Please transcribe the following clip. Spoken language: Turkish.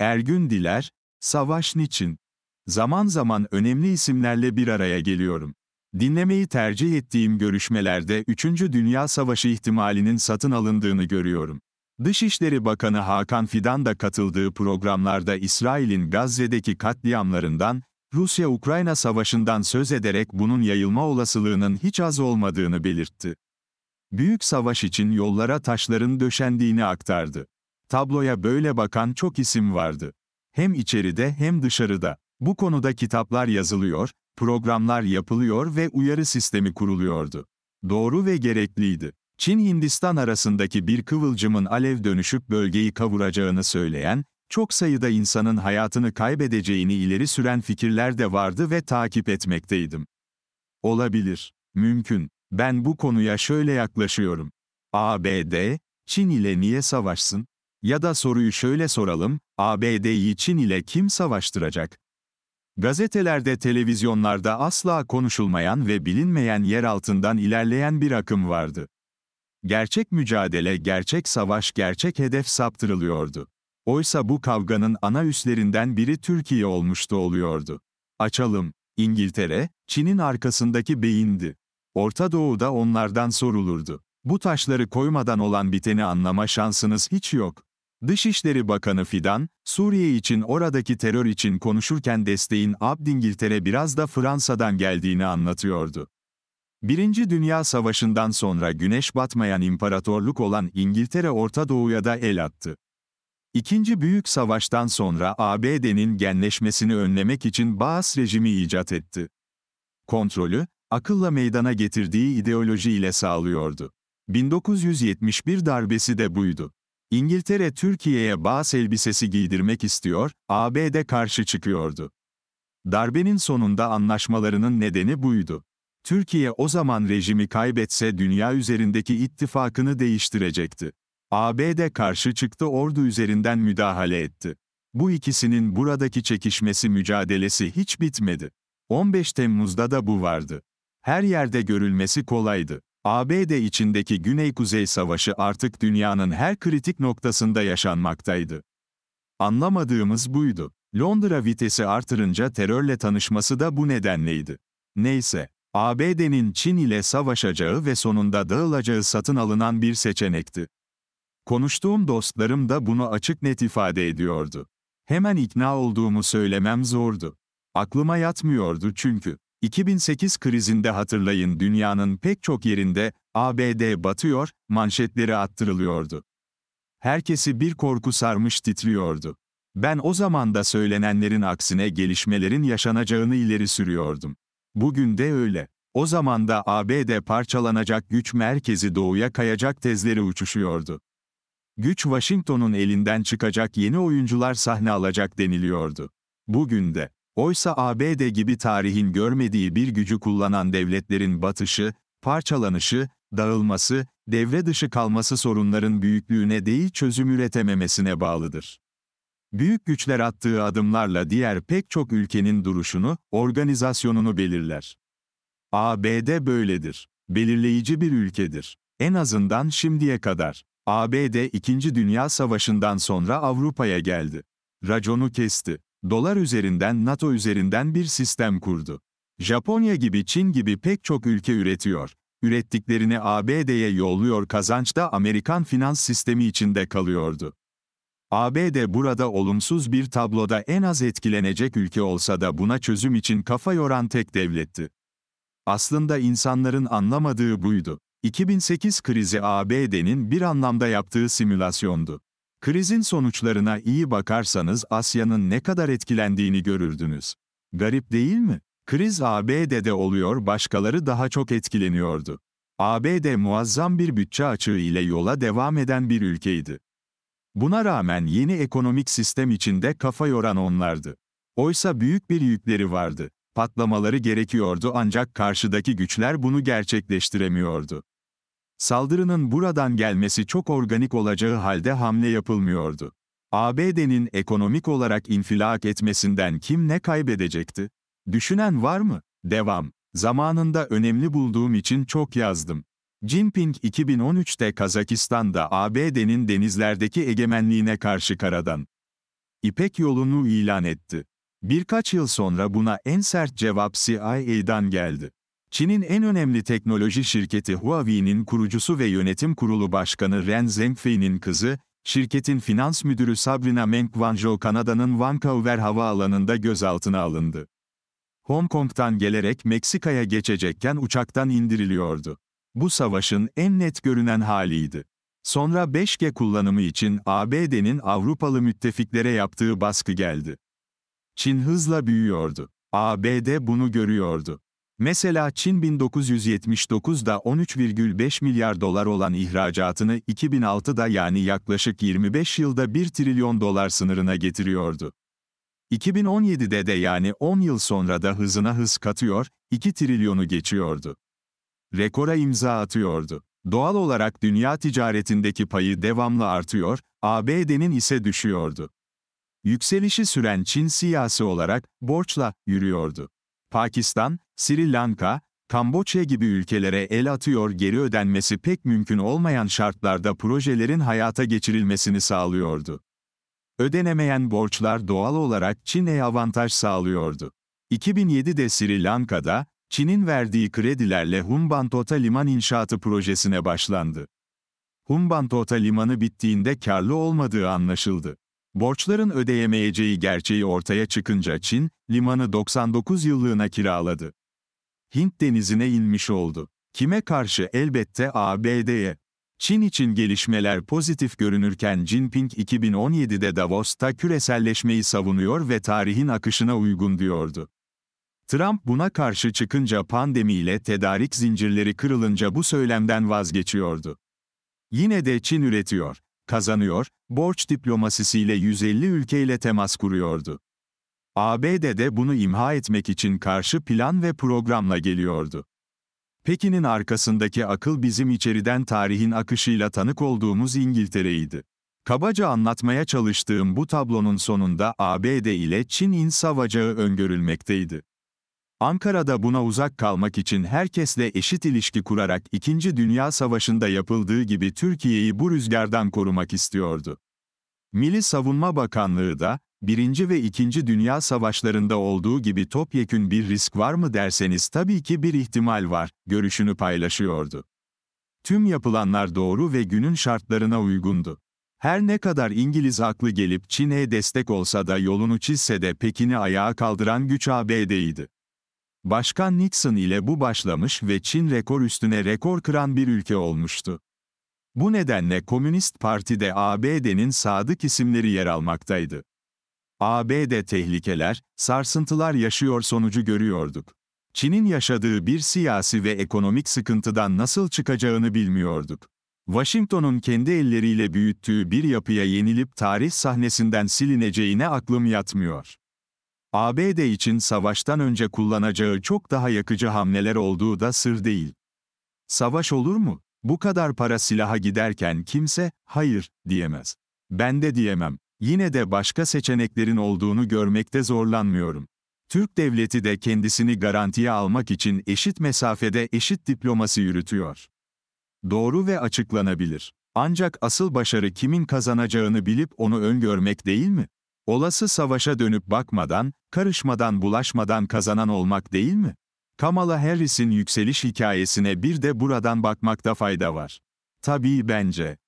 Ergün Diler, Savaş Niçin? Zaman zaman önemli isimlerle bir araya geliyorum. Dinlemeyi tercih ettiğim görüşmelerde 3. Dünya Savaşı ihtimalinin satın alındığını görüyorum. Dışişleri Bakanı Hakan Fidan da katıldığı programlarda İsrail'in Gazze'deki katliamlarından, Rusya-Ukrayna savaşından söz ederek bunun yayılma olasılığının hiç az olmadığını belirtti. Büyük savaş için yollara taşların döşendiğini aktardı. Tabloya böyle bakan çok isim vardı. Hem içeride hem dışarıda. Bu konuda kitaplar yazılıyor, programlar yapılıyor ve uyarı sistemi kuruluyordu. Doğru ve gerekliydi. Çin-Hindistan arasındaki bir kıvılcımın alev dönüşüp bölgeyi kavuracağını söyleyen, çok sayıda insanın hayatını kaybedeceğini ileri süren fikirler de vardı ve takip etmekteydim. Olabilir, mümkün. Ben bu konuya şöyle yaklaşıyorum. ABD, Çin ile niye savaşsın? Ya da soruyu şöyle soralım, ABD'yi Çin ile kim savaştıracak? Gazetelerde, televizyonlarda asla konuşulmayan ve bilinmeyen yer altından ilerleyen bir akım vardı. Gerçek mücadele, gerçek savaş, gerçek hedef saptırılıyordu. Oysa bu kavganın ana üslerinden biri Türkiye olmuştu oluyordu. Açalım, İngiltere, Çin'in arkasındaki beyindi. Orta Doğu'da onlardan sorulurdu. Bu taşları koymadan olan biteni anlama şansınız hiç yok. Dışişleri Bakanı Fidan, Suriye için oradaki terör için konuşurken desteğin Abdingiltere biraz da Fransa'dan geldiğini anlatıyordu. Birinci Dünya Savaşı'ndan sonra güneş batmayan imparatorluk olan İngiltere Orta Doğu'ya da el attı. İkinci Büyük Savaş'tan sonra ABD'nin genleşmesini önlemek için Baas rejimi icat etti. Kontrolü, akılla meydana getirdiği ideolojiyle sağlıyordu. 1971 darbesi de buydu. İngiltere Türkiye'ye bağ elbisesi giydirmek istiyor, ABD karşı çıkıyordu. Darbenin sonunda anlaşmalarının nedeni buydu. Türkiye o zaman rejimi kaybetse dünya üzerindeki ittifakını değiştirecekti. ABD karşı çıktı ordu üzerinden müdahale etti. Bu ikisinin buradaki çekişmesi mücadelesi hiç bitmedi. 15 Temmuz'da da bu vardı. Her yerde görülmesi kolaydı. ABD içindeki Güney-Kuzey Savaşı artık dünyanın her kritik noktasında yaşanmaktaydı. Anlamadığımız buydu. Londra vitesi artırınca terörle tanışması da bu nedenleydi. Neyse, ABD'nin Çin ile savaşacağı ve sonunda dağılacağı satın alınan bir seçenekti. Konuştuğum dostlarım da bunu açık net ifade ediyordu. Hemen ikna olduğumu söylemem zordu. Aklıma yatmıyordu çünkü. 2008 krizinde hatırlayın dünyanın pek çok yerinde ABD batıyor, manşetleri attırılıyordu. Herkesi bir korku sarmış titriyordu. Ben o zaman da söylenenlerin aksine gelişmelerin yaşanacağını ileri sürüyordum. Bugün de öyle. O zaman da ABD parçalanacak güç merkezi doğuya kayacak tezleri uçuşuyordu. Güç Washington'un elinden çıkacak yeni oyuncular sahne alacak deniliyordu. Bugün de Oysa ABD gibi tarihin görmediği bir gücü kullanan devletlerin batışı, parçalanışı, dağılması, devre dışı kalması sorunların büyüklüğüne değil çözüm üretememesine bağlıdır. Büyük güçler attığı adımlarla diğer pek çok ülkenin duruşunu, organizasyonunu belirler. ABD böyledir. Belirleyici bir ülkedir. En azından şimdiye kadar. ABD 2. Dünya Savaşı'ndan sonra Avrupa'ya geldi. Raconu kesti dolar üzerinden NATO üzerinden bir sistem kurdu. Japonya gibi Çin gibi pek çok ülke üretiyor. Ürettiklerini ABD'ye yolluyor kazanç da Amerikan finans sistemi içinde kalıyordu. ABD burada olumsuz bir tabloda en az etkilenecek ülke olsa da buna çözüm için kafa yoran tek devletti. Aslında insanların anlamadığı buydu. 2008 krizi ABD'nin bir anlamda yaptığı simülasyondu. Krizin sonuçlarına iyi bakarsanız Asya'nın ne kadar etkilendiğini görürdünüz. Garip değil mi? Kriz ABD'de oluyor, başkaları daha çok etkileniyordu. ABD muazzam bir bütçe açığı ile yola devam eden bir ülkeydi. Buna rağmen yeni ekonomik sistem içinde kafa yoran onlardı. Oysa büyük bir yükleri vardı. Patlamaları gerekiyordu ancak karşıdaki güçler bunu gerçekleştiremiyordu. Saldırının buradan gelmesi çok organik olacağı halde hamle yapılmıyordu. ABD'nin ekonomik olarak infilak etmesinden kim ne kaybedecekti? Düşünen var mı? Devam. Zamanında önemli bulduğum için çok yazdım. Jinping 2013'te Kazakistan'da ABD'nin denizlerdeki egemenliğine karşı karadan İpek yolunu ilan etti. Birkaç yıl sonra buna en sert cevap CIA'dan geldi. Çin'in en önemli teknoloji şirketi Huawei'nin kurucusu ve yönetim kurulu başkanı Ren Zhengfei'nin kızı, şirketin finans müdürü Sabrina Meng Wanzhou Kanada'nın Vancouver havaalanında gözaltına alındı. Hong Kong'tan gelerek Meksika'ya geçecekken uçaktan indiriliyordu. Bu savaşın en net görünen haliydi. Sonra 5G kullanımı için ABD'nin Avrupalı müttefiklere yaptığı baskı geldi. Çin hızla büyüyordu. ABD bunu görüyordu. Mesela Çin 1979'da 13,5 milyar dolar olan ihracatını 2006'da yani yaklaşık 25 yılda 1 trilyon dolar sınırına getiriyordu. 2017'de de yani 10 yıl sonra da hızına hız katıyor, 2 trilyonu geçiyordu. Rekora imza atıyordu. Doğal olarak dünya ticaretindeki payı devamlı artıyor, ABD'nin ise düşüyordu. Yükselişi süren Çin siyasi olarak borçla yürüyordu. Pakistan, Sri Lanka, Kamboçya gibi ülkelere el atıyor geri ödenmesi pek mümkün olmayan şartlarda projelerin hayata geçirilmesini sağlıyordu. Ödenemeyen borçlar doğal olarak Çin'e avantaj sağlıyordu. 2007'de Sri Lanka'da, Çin'in verdiği kredilerle Humbantota Liman inşaatı projesine başlandı. Humbantota Limanı bittiğinde karlı olmadığı anlaşıldı. Borçların ödeyemeyeceği gerçeği ortaya çıkınca Çin, limanı 99 yıllığına kiraladı. Hint denizine inmiş oldu. Kime karşı? Elbette ABD'ye. Çin için gelişmeler pozitif görünürken Jinping 2017'de Davos'ta küreselleşmeyi savunuyor ve tarihin akışına uygun diyordu. Trump buna karşı çıkınca pandemiyle tedarik zincirleri kırılınca bu söylemden vazgeçiyordu. Yine de Çin üretiyor, kazanıyor, borç diplomasisiyle 150 ülkeyle temas kuruyordu. ABD'de bunu imha etmek için karşı plan ve programla geliyordu. Pekin'in arkasındaki akıl bizim içeriden tarihin akışıyla tanık olduğumuz İngiltere'ydi. Kabaca anlatmaya çalıştığım bu tablonun sonunda ABD ile Çin'in savacağı öngörülmekteydi. Ankara'da buna uzak kalmak için herkesle eşit ilişki kurarak İkinci Dünya Savaşı'nda yapıldığı gibi Türkiye'yi bu rüzgardan korumak istiyordu. Milli Savunma Bakanlığı da, Birinci ve ikinci Dünya Savaşlarında olduğu gibi topyekün bir risk var mı derseniz tabii ki bir ihtimal var, görüşünü paylaşıyordu. Tüm yapılanlar doğru ve günün şartlarına uygundu. Her ne kadar İngiliz aklı gelip Çin'e destek olsa da yolunu çizse de Pekin'i ayağa kaldıran güç ABD'ydi. Başkan Nixon ile bu başlamış ve Çin rekor üstüne rekor kıran bir ülke olmuştu. Bu nedenle Komünist Parti'de ABD'nin sadık isimleri yer almaktaydı. ABD tehlikeler, sarsıntılar yaşıyor sonucu görüyorduk. Çin'in yaşadığı bir siyasi ve ekonomik sıkıntıdan nasıl çıkacağını bilmiyorduk. Washington'un kendi elleriyle büyüttüğü bir yapıya yenilip tarih sahnesinden silineceğine aklım yatmıyor. ABD için savaştan önce kullanacağı çok daha yakıcı hamleler olduğu da sır değil. Savaş olur mu? Bu kadar para silaha giderken kimse, hayır, diyemez. Ben de diyemem yine de başka seçeneklerin olduğunu görmekte zorlanmıyorum. Türk devleti de kendisini garantiye almak için eşit mesafede eşit diplomasi yürütüyor. Doğru ve açıklanabilir. Ancak asıl başarı kimin kazanacağını bilip onu öngörmek değil mi? Olası savaşa dönüp bakmadan, karışmadan bulaşmadan kazanan olmak değil mi? Kamala Harris'in yükseliş hikayesine bir de buradan bakmakta fayda var. Tabii bence.